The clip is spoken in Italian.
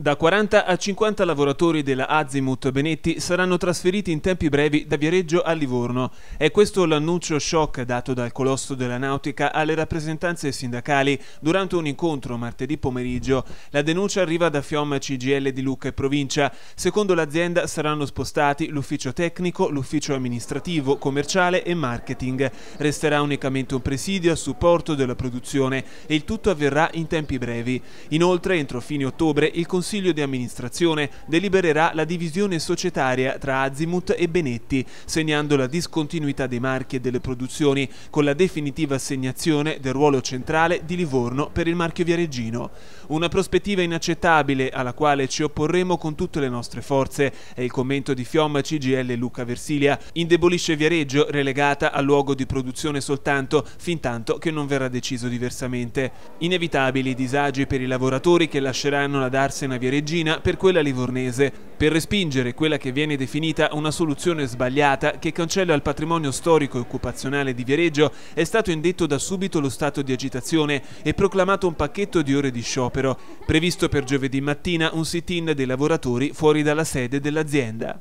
Da 40 a 50 lavoratori della Azimut Benetti saranno trasferiti in tempi brevi da Viareggio a Livorno. È questo l'annuncio shock dato dal colosso della nautica alle rappresentanze sindacali durante un incontro martedì pomeriggio. La denuncia arriva da Fiom CGL di Lucca e provincia. Secondo l'azienda saranno spostati l'ufficio tecnico, l'ufficio amministrativo, commerciale e marketing. Resterà unicamente un presidio a supporto della produzione e il tutto avverrà in tempi brevi. Inoltre, entro fine ottobre, il Consiglio consiglio di amministrazione delibererà la divisione societaria tra Azimut e Benetti, segnando la discontinuità dei marchi e delle produzioni, con la definitiva assegnazione del ruolo centrale di Livorno per il marchio viareggino. Una prospettiva inaccettabile alla quale ci opporremo con tutte le nostre forze, è il commento di Fiomma CGL Luca Versilia. Indebolisce Viareggio, relegata al luogo di produzione soltanto, fin tanto che non verrà deciso diversamente. Inevitabili disagi per i lavoratori che lasceranno la Darsena via Regina per quella livornese, per respingere quella che viene definita una soluzione sbagliata che cancella il patrimonio storico e occupazionale di Viareggio, è stato indetto da subito lo stato di agitazione e proclamato un pacchetto di ore di sciopero, previsto per giovedì mattina un sit-in dei lavoratori fuori dalla sede dell'azienda.